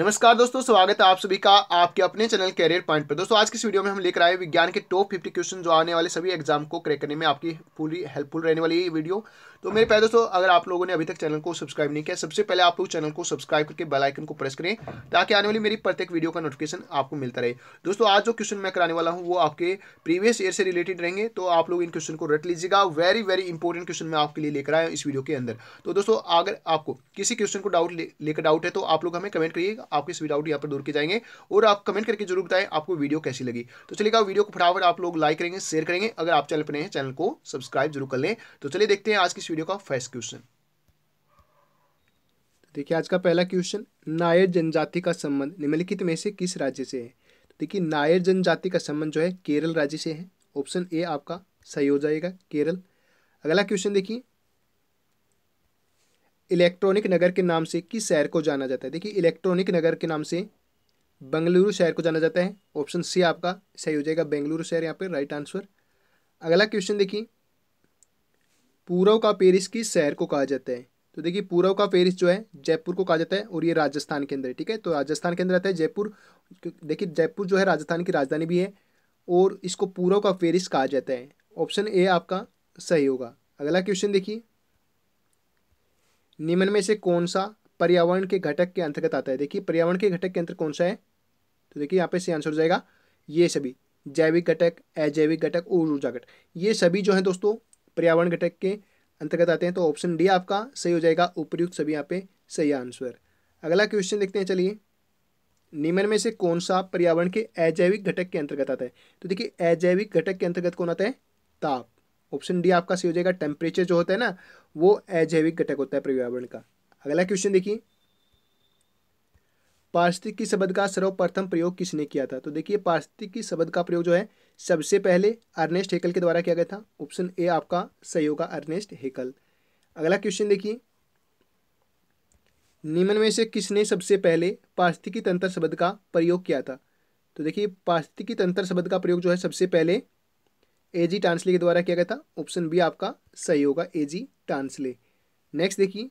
नमस्कार दोस्तों स्वागत है आप सभी का आपके अपने चैनल कैरियर पॉइंट पर दोस्तों आज की इस वीडियो में हम लेकर आए विज्ञान के टॉप फिफ्टी क्वेश्चन जो आने वाले सभी एग्जाम को क्रैक करने में आपकी पूरी हेल्पफुल रहने वाली वीडियो तो मेरे पहले दोस्तों अगर आप लोगों ने अभी तक चैनल को सब्सक्राइब नहीं किया सबसे पहले आप लोग चैनल को सब्सक्राइब करके बेलाइकन को प्रेस करें ताकि आने वाली मेरी प्रत्येक वीडियो का नोटिफिकेशन आपको मिलता रहे दोस्तों आज जो क्वेश्चन मैं कराने वाला हूँ वो आपके प्रीवियस ईयर से रिलेटेड रहेंगे तो आप लोग इन क्वेश्चन को रट लीजिएगा वेरी वेरी इंपॉर्टेंट क्वेश्चन मैं आपके लिए लेकर आया इस वीडियो के अंदर तो दोस्तों अगर आपको किसी क्वेश्चन को डाउट लेकर डाउट है तो आप लोग हमें कमेंट करिएगा आपके सभी डाउट यहाँ पर दूर के जाएंगे और आप कमेंट करके जरूर बताएं आपको वीडियो कैसी लगी तो चलिएगा वीडियो को फटाफट आप लोग लाइक करेंगे शेयर करेंगे अगर आप चैनल पर नए हैं चैनल को सब्सक्राइब जरूर कर लें तो चलिए देखते हैं आज की इस वीडियो का फर्स्ट क्वेश्चन तो देखिए आज का पहला क्वेश्चन नायर जनजाति का संबंध निम्नलिखित में से किस राज्य से है तो देखिए नायर जनजाति का संबंध जो है केरल राज्य से है ऑप्शन ए आपका सही हो जाएगा केरल अगला क्वेश्चन देखिए इलेक्ट्रॉनिक नगर के नाम से किस शहर को जाना जाता है देखिए इलेक्ट्रॉनिक नगर के नाम से बेंगलुरु शहर को जाना जाता है ऑप्शन सी आपका सही हो जाएगा बेंगलुरु शहर यहाँ पे राइट आंसर अगला क्वेश्चन देखिए पूर्व का पेरिस किस शहर को कहा जाता है तो देखिए पूर्व का पेरिस जो है जयपुर को कहा जाता है और ये राजस्थान के अंदर है ठीक है तो राजस्थान के अंदर आता है जयपुर देखिए जयपुर जो है राजस्थान की राजधानी भी है और इसको पूर्व का पेरिस कहा जाता है ऑप्शन ए आपका सही होगा अगला क्वेश्चन देखिए निम्न में से कौन सा पर्यावरण के घटक के अंतर्गत आता है देखिए पर्यावरण के घटक के अंतर कौन सा है तो देखिए यहाँ पे से आंसर हो जाएगा ये सभी जैविक घटक अजैविक घटक और ऊर्जा घटक ये सभी जो है दोस्तों पर्यावरण घटक के अंतर्गत आते हैं तो ऑप्शन डी आपका सही हो जाएगा उपयुक्त सभी यहाँ पे सही आंसर अगला क्वेश्चन देखते हैं चलिए निम्न में से कौन सा पर्यावरण के अजैविक घटक के अंतर्गत आता है तो देखिए अजैविक घटक के अंतर्गत कौन आता है ताप ऑप्शन डी आपका सही हो जाएगा टेम्परेचर जो होता है ना वो अजैविक घटक होता है पर्यावरण का अगला क्वेश्चन देखिए पारिस्थितिकी शब्द का सर्वप्रथम प्रयोग किसने किया था तो देखिए पारिस्थितिकी शब्द का प्रयोग जो है सबसे पहले अर्नेस्ट हेकल के द्वारा किया गया था ऑप्शन ए आपका सही होगा अर्नेस्ट हेकल अगला क्वेश्चन देखिए निम्न में से किसने सबसे पहले पार्स्तिकी तंत्र शब्द का प्रयोग किया था तो देखिए पार्स्तिकी तंत्र शब्द का प्रयोग जो है सबसे पहले ए जी टांसले के द्वारा किया गया था ऑप्शन बी आपका सही होगा ए जी टांसले नेक्स्ट देखिए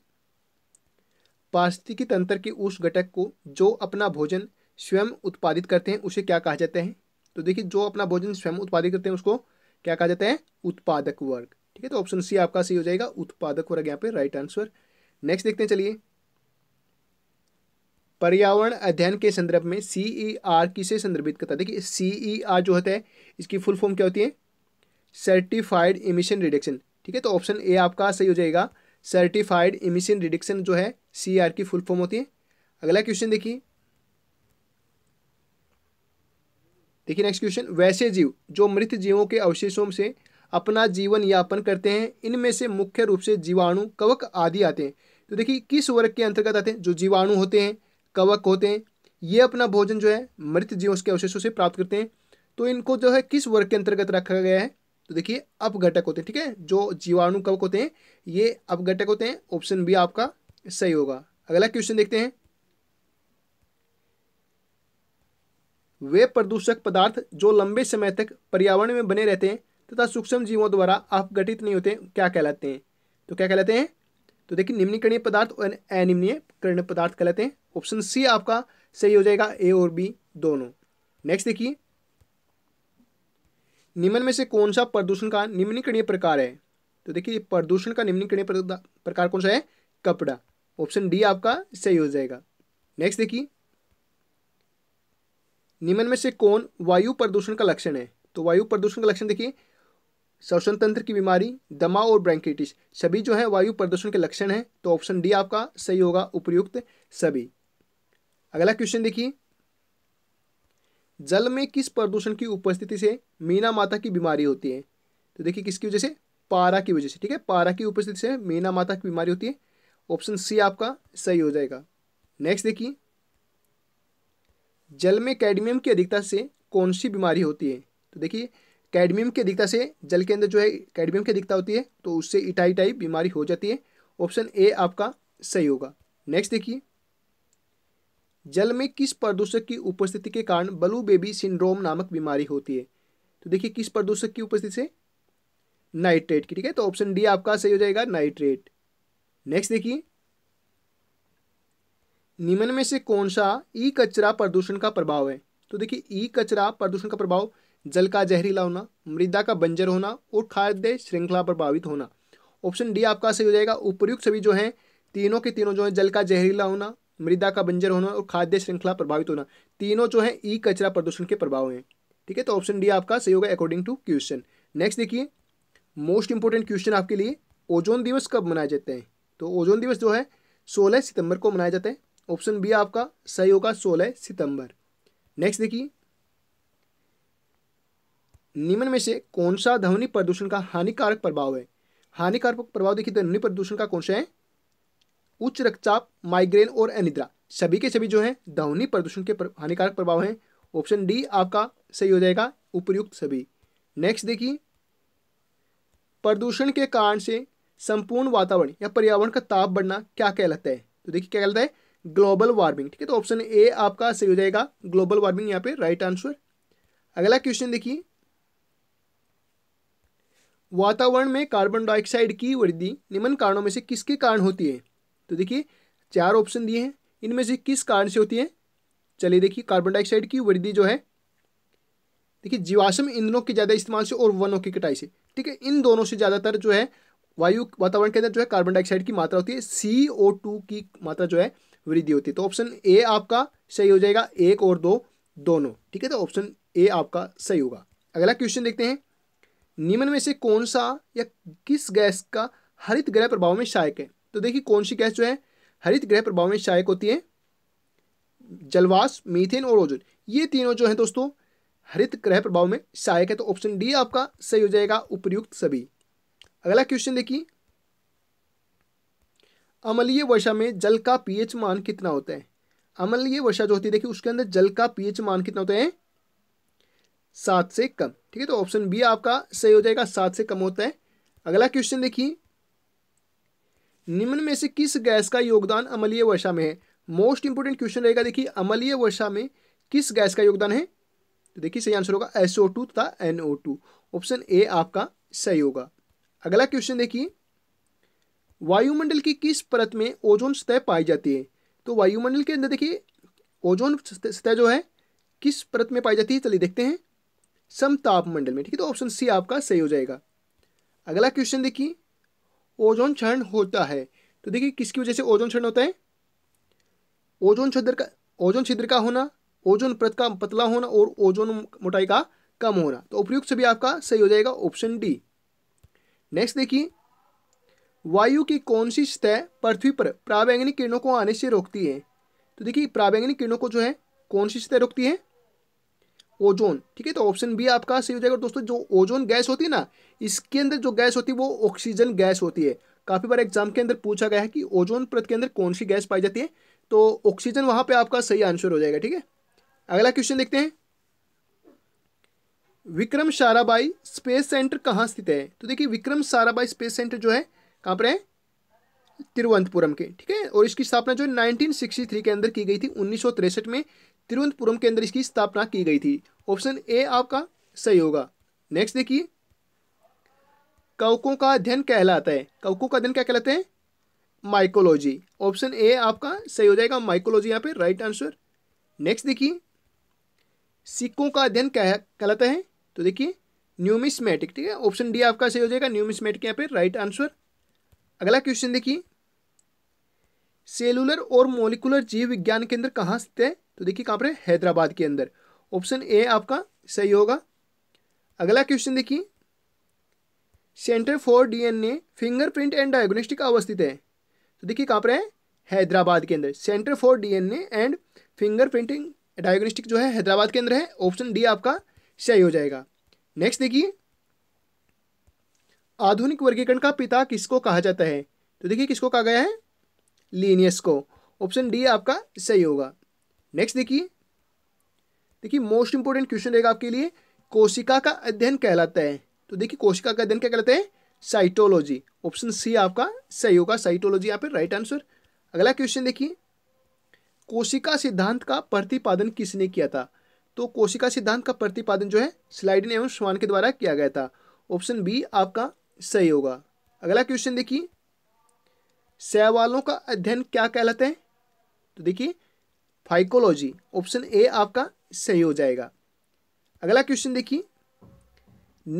पारिस्थितिकी तंत्र के उस घटक को जो अपना भोजन स्वयं उत्पादित करते हैं उसे क्या कहा जाता है तो देखिए जो अपना भोजन स्वयं उत्पादित करते हैं उसको क्या कहा जाता है उत्पादक वर्ग ठीक है तो ऑप्शन सी आपका सही हो जाएगा उत्पादक वर्ग यहाँ पे राइट आंसर नेक्स्ट देखते हैं चलिए पर्यावरण अध्ययन के संदर्भ में सीई आर e किसे संदर्भित करता है देखिए सीई आर e जो होता है इसकी फुल फॉर्म क्या होती है सर्टिफाइड इमिशन रिडक्शन ठीक है तो ऑप्शन ए आपका सही हो जाएगा सर्टिफाइड इमिशन रिडक्शन जो है सी आर की फुल फॉर्म होती है अगला क्वेश्चन देखिए देखिए नेक्स्ट क्वेश्चन वैसे जीव जो मृत जीवों के अवशेषों से अपना जीवन यापन करते हैं इनमें से मुख्य रूप से जीवाणु कवक आदि आते हैं तो देखिए किस वर्ग के अंतर्गत आते हैं जो जीवाणु होते हैं कवक होते हैं ये अपना भोजन जो है मृत जीवों के अवशेषों से प्राप्त करते हैं तो इनको जो है किस वर्ग के अंतर्गत रखा गया है तो देखिए अपघटक होते हैं ठीक है जो जीवाणु कवक होते हैं ये अपघटक होते हैं ऑप्शन बी आपका सही होगा अगला क्वेश्चन देखते हैं वे प्रदूषक पदार्थ जो लंबे समय तक पर्यावरण में बने रहते हैं तथा सूक्ष्म जीवों द्वारा अपघटित नहीं होते क्या कहलाते हैं तो क्या कहलाते हैं तो देखिए निम्नकरणीय पदार्थ और अनिम्नीय करणीय पदार्थ कहलाते हैं ऑप्शन सी आपका सही हो जाएगा ए और बी दोनों नेक्स्ट देखिए निम्न में से कौन सा प्रदूषण का निम्नकरणीय प्रकार है तो देखिए प्रदूषण का निम्नकरणीय प्रकार कौन सा है कपड़ा ऑप्शन डी आपका सही हो जाएगा नेक्स्ट देखिए निम्न में से कौन वायु प्रदूषण का लक्षण है तो वायु प्रदूषण का लक्षण देखिए श्वसन तंत्र की बीमारी दमा और ब्रैंकेटिस सभी जो है वायु प्रदूषण के लक्षण है तो ऑप्शन डी आपका सही होगा उपयुक्त सभी अगला क्वेश्चन देखिए जल में किस प्रदूषण की उपस्थिति से मीना माता की बीमारी होती है तो देखिए किसकी वजह से पारा की वजह से ठीक है पारा की उपस्थिति से मीना माता की बीमारी होती है ऑप्शन सी आपका सही हो जाएगा नेक्स्ट देखिए जल में कैडमियम की अधिकता से कौन सी बीमारी होती है तो देखिए कैडमियम की अधिकता से जल के अंदर जो है कैडमियम की अधिकता होती है तो उससे इटाई टाई बीमारी हो जाती है ऑप्शन ए आपका सही होगा नेक्स्ट देखिए जल में किस प्रदूषक की उपस्थिति के कारण बलू बेबी सिंड्रोम नामक बीमारी होती है तो देखिए किस प्रदूषक की उपस्थिति से नाइट्रेट की ठीक है तो ऑप्शन डी आपका सही हो जाएगा नाइट्रेट नेक्स्ट देखिए निम्न में से कौन सा ई कचरा प्रदूषण का प्रभाव है तो देखिए ई कचरा प्रदूषण का प्रभाव जल का जहरीला होना मृदा का बंजर होना और खाद्य श्रृंखला प्रभावित होना ऑप्शन डी आपका सही हो जाएगा उपयुक्त सभी जो हैं तीनों के तीनों जो हैं जल का जहरीला होना मृदा का बंजर होना और खाद्य श्रृंखला प्रभावित होना तीनों जो है ई कचरा प्रदूषण के प्रभाव हैं ठीक है तो ऑप्शन डी आपका सही होगा अकॉर्डिंग टू क्वेश्चन नेक्स्ट देखिए मोस्ट इंपोर्टेंट क्वेश्चन आपके लिए ओजोन दिवस कब मनाया जाता है तो ओजोन दिवस जो है सोलह सितंबर को मनाया जाता है ऑप्शन बी आपका सही होगा सोलह सितंबर नेक्स्ट देखिए निम्न में से कौन सा ध्वनि प्रदूषण का हानिकारक प्रभाव है हानिकारक प्रभाव देखिए तो ध्वनि प्रदूषण का कौन सा है उच्च रक्तचाप माइग्रेन और अनिद्रा सभी के सभी जो है ध्वनि प्रदूषण के हानिकारक प्रभाव हैं ऑप्शन डी आपका सही हो जाएगा उपयुक्त सभी नेक्स्ट देखिए प्रदूषण के कारण से संपूर्ण वातावरण या पर्यावरण का ताप बढ़ना क्या कहलाता है तो देखिए क्या कहलाता है ग्लोबल वार्मिंग ठीक है तो ऑप्शन ए आपका सही हो जाएगा ग्लोबल वार्मिंग यहाँ पे राइट आंसर अगला क्वेश्चन देखिए वातावरण में कार्बन डाइऑक्साइड की वृद्धि निम्न कारणों में से किसके कारण होती है तो देखिए चार ऑप्शन दिए हैं इनमें से किस कारण से होती है चलिए देखिए कार्बन डाइऑक्साइड की वृद्धि जो है देखिए जीवाश्म ईंधनों के ज़्यादा इस्तेमाल से और वनों की कटाई से ठीक है इन दोनों से ज़्यादातर जो है वायु वातावरण के अंदर जो है कार्बन डाइऑक्साइड की मात्रा होती है सी ओ टू की मात्रा जो है वृद्धि होती है तो ऑप्शन ए आपका सही हो जाएगा एक और दो दोनों ठीक है तो ऑप्शन ए आपका सही होगा अगला क्वेश्चन देखते हैं निम्न में से कौन सा या किस गैस का हरित ग्रह प्रभाव में सहायक है तो देखिए कौन सी गैस जो है हरित ग्रह प्रभाव में सहायक होती है जलवास मीथेन और ओजोन ये तीनों जो है दोस्तों हरित ग्रह प्रभाव में सहायक है तो ऑप्शन डी आपका सही हो जाएगा उपयुक्त सभी अगला क्वेश्चन देखिए अमलीय वर्षा में जल का पीएच मान कितना होता है अमलीय वर्षा जो होती है देखिए उसके अंदर जल का पीएच मान कितना होता है सात से कम ठीक है तो ऑप्शन बी आपका सही हो जाएगा सात से कम होता है अगला क्वेश्चन देखिए निम्न में से किस गैस का योगदान अमलीय वर्षा में है मोस्ट इंपोर्टेंट क्वेश्चन रहेगा देखिए अमलीय वर्षा में किस गैस का योगदान है तो देखिए सही आंसर होगा एसओ टू तथा एनओ टू ऑप्शन ए आपका सही होगा अगला क्वेश्चन देखिए वायुमंडल की किस परत में ओजोन सतह पाई जाती है तो वायुमंडल के अंदर देखिए ओजोन सतह जो है किस परत में पाई जाती है चलिए देखते हैं समताप मंडल में ठीक है तो ऑप्शन सी आपका सही हो जाएगा अगला क्वेश्चन देखिए ओजोन क्षरण होता है तो देखिए किसकी वजह से ओजोन क्षरण होता है ओजोन छिद्र का ओजोन छिद्र का होना ओजोन प्रत का पतला होना और ओजोन मोटाई का कम होना तो उपयुक्त सभी आपका सही हो जाएगा ऑप्शन डी नेक्स्ट देखिए वायु की कौन सी सतह पृथ्वी पर प्रावैंगनिक किरणों को आने से रोकती है तो देखिए प्रावैंगनिक किरणों को जो है कौन सी सतह रोकती है ओजोन ठीक है तो ऑप्शन बी आपका सही हो जाएगा दोस्तों जो ओजोन गैस होती है ना इसके अंदर जो गैस होती है वो ऑक्सीजन गैस होती है काफ़ी बार एग्जाम के अंदर पूछा गया है कि ओजोन प्रत के अंदर कौन सी गैस पाई जाती है तो ऑक्सीजन वहां पे आपका सही आंसर हो जाएगा ठीक है अगला क्वेश्चन देखते हैं विक्रम साराबाई स्पेस सेंटर कहाँ स्थित है तो देखिए विक्रम साराबाई स्पेस सेंटर जो है कहाँ पर है तिरुवंतपुरम के ठीक है और इसकी स्थापना जो है नाइनटीन के अंदर की गई थी उन्नीस में तिरुवनंतपुरम के अंदर इसकी स्थापना की गई थी ऑप्शन ए आपका सही होगा नेक्स्ट देखिए कवकों का अध्ययन कहलाता है कवकों का अध्ययन क्या कहलाते हैं माइकोलॉजी ऑप्शन ए आपका सही हो जाएगा माइकोलॉजी यहाँ पे राइट आंसर नेक्स्ट देखिए सिक्कों का अध्ययन कह कहलाता है तो देखिए न्यूमिस्मेटिक ठीक है ऑप्शन डी आपका सही हो जाएगा न्यूमिस्मेटिक यहाँ पे राइट आंसर अगला क्वेश्चन देखिए सेलुलर और मोलिकुलर जीव विज्ञान केंद्र कहाँ स्थित है तो देखिए कहाँ पर है हैदराबाद के अंदर ऑप्शन ए आपका सही होगा अगला क्वेश्चन देखिए centre for DNA fingerprint and diagnostic अवस्थित है तो देखिए कहाँ पर है हैदराबाद के अंदर centre for DNA and fingerprinting diagnostic जो है हैदराबाद के अंदर है ऑप्शन डी आपका सही हो जाएगा नेक्स्ट देखिए आधुनिक वर्गीकरण का पिता किसको कहा जाता है तो देखिए किसको कहा गया है लीनियस को ऑप्शन डी आपका सही होगा नेक्स्ट देखिए देखिए मोस्ट इंपोर्टेंट क्वेश्चन रहेगा आपके लिए कोशिका का अध्ययन कहलाता है तो देखिए कोशिका का अध्ययन क्या कहलाता है साइटोलॉजी ऑप्शन सी आपका सही होगा साइटोलॉजी यहाँ पे राइट आंसर अगला क्वेश्चन देखिए कोशिका सिद्धांत का प्रतिपादन किसने किया था तो कोशिका सिद्धांत का प्रतिपादन जो है स्लाइडिन एवं श्वान के द्वारा किया गया था ऑप्शन बी आपका सही होगा अगला क्वेश्चन देखिए सहवालों का अध्ययन क्या कहलाते हैं तो देखिए फाइकोलॉजी ऑप्शन ए आपका सही हो जाएगा अगला क्वेश्चन देखिए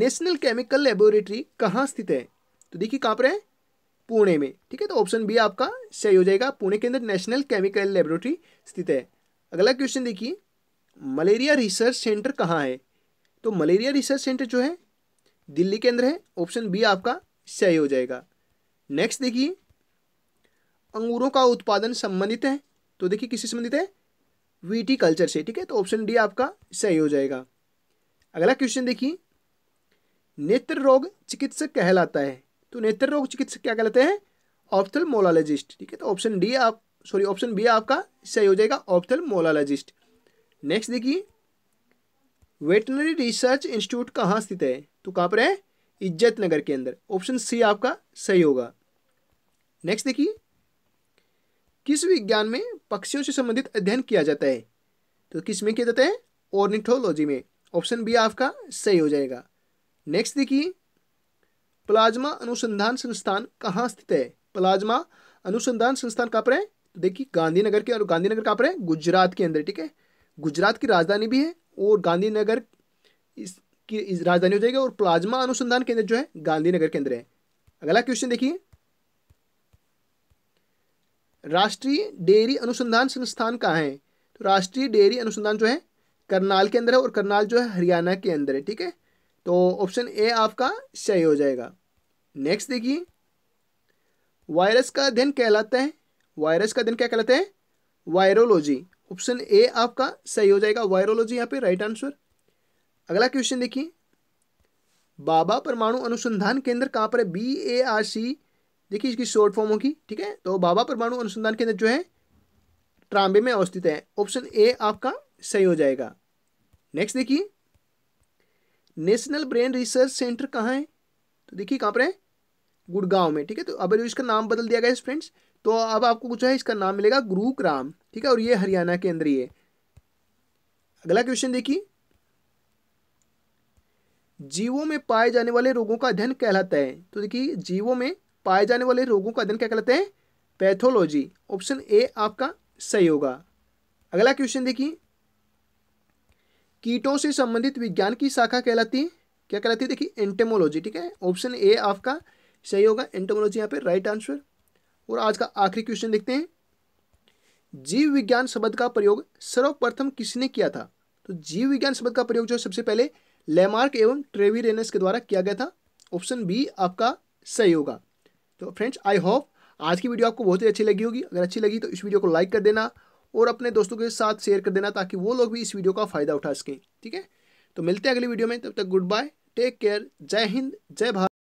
नेशनल केमिकल लेबोरेटरी कहाँ स्थित है तो देखिए कहाँ पर है पुणे में ठीक है तो ऑप्शन बी आपका सही हो जाएगा पुणे के अंदर नेशनल केमिकल लेबोरेटरी स्थित है अगला क्वेश्चन देखिए मलेरिया रिसर्च सेंटर कहाँ है तो मलेरिया रिसर्च सेंटर जो है दिल्ली के अंदर है ऑप्शन बी आपका सही हो जाएगा नेक्स्ट देखिए अंगूरों का उत्पादन संबंधित है तो देखिए किससे संबंधित है कल्चर से ठीक है तो ऑप्शन डी आपका सही हो जाएगा अगला क्वेश्चन देखिए नेत्र रोग चिकित्सक कहलाता है तो नेत्र रोग चिकित्सक क्या कहलाते हैं ऑप्थलमोलॉजिस्ट ठीक है तो ऑप्शन डी आप सॉरी ऑप्शन बी आपका सही हो जाएगा ऑप्थलमोलॉजिस्ट नेक्स्ट देखिए वेटनरी रिसर्च इंस्टीट्यूट कहाँ स्थित है तो कहाँ पर है इज्जत नगर के अंदर ऑप्शन सी आपका सही होगा नेक्स्ट देखिए किस विज्ञान में पक्षियों से संबंधित अध्ययन किया जाता है तो किस में किया जाता है ऑर्निथोलॉजी में ऑप्शन बी आपका सही हो जाएगा नेक्स्ट देखिए प्लाज्मा अनुसंधान संस्थान कहाँ स्थित है प्लाज्मा अनुसंधान संस्थान कहाँ पर है तो देखिए गांधीनगर के और गांधीनगर कहाँ पर है गुजरात के अंदर ठीक है गुजरात की राजधानी भी है और गांधीनगर इसकी राजधानी हो जाएगी और प्लाज्मा अनुसंधान केंद्र जो है गांधीनगर के अंदर है अगला क्वेश्चन देखिए राष्ट्रीय डेयरी अनुसंधान संस्थान कहाँ है तो राष्ट्रीय डेयरी अनुसंधान जो है करनाल के अंदर है और करनाल जो है हरियाणा के अंदर है ठीक है तो ऑप्शन ए आपका सही हो जाएगा नेक्स्ट देखिए वायरस का अध्ययन कहलाता है वायरस का अध्ययन क्या कहलाता है वायरोलॉजी ऑप्शन ए आपका सही हो जाएगा वायरोलॉजी यहाँ पे राइट आंसर अगला क्वेश्चन देखिए बाबा परमाणु अनुसंधान केंद्र कहाँ पर है बी ए आर सी देखिए इसकी शॉर्ट फॉर्म होगी ठीक है तो बाबा परमाणु अनुसंधान केंद्र जो है ट्रांबे में अवस्थित है ऑप्शन ए आपका सही हो जाएगा नेक्स्ट देखिए नेशनल ब्रेन रिसर्च सेंटर कहाँ है तो देखिए कहाँ पर है गुड़गांव में ठीक है तो अब जो इसका नाम बदल दिया गया है फ्रेंड्स तो अब आपको कुछ है इसका नाम मिलेगा गुरुग्राम ठीक है और ये हरियाणा के अंदर ही है अगला क्वेश्चन देखिए जीवों में पाए जाने वाले रोगों का अध्ययन कहलाता है तो देखिए जीवों में पाए जाने वाले रोगों का अध्ययन क्या कहलाते हैं पैथोलॉजी ऑप्शन ए आपका सही होगा अगला क्वेश्चन देखिए कीटों से संबंधित विज्ञान की शाखा कहलाती है क्या कहलाती है देखिए एंटेमोलॉजी ठीक है ऑप्शन ए आपका सही होगा एंटेमोलॉजी यहाँ पे राइट आंसर और आज का आखिरी क्वेश्चन देखते हैं जीव विज्ञान शब्द का प्रयोग सर्वप्रथम किसने किया था तो जीव विज्ञान शब्द का प्रयोग जो है सबसे पहले लेमार्क एवं ट्रेवी रेनस के द्वारा किया गया था ऑप्शन बी आपका सही होगा तो फ्रेंड्स आई होप आज की वीडियो आपको बहुत ही अच्छी लगी होगी अगर अच्छी लगी तो इस वीडियो को लाइक कर देना और अपने दोस्तों के साथ शेयर कर देना ताकि वो लोग भी इस वीडियो का फ़ायदा उठा सकें ठीक है तो मिलते हैं अगली वीडियो में तब तक गुड बाय टेक केयर जय हिंद जय भारत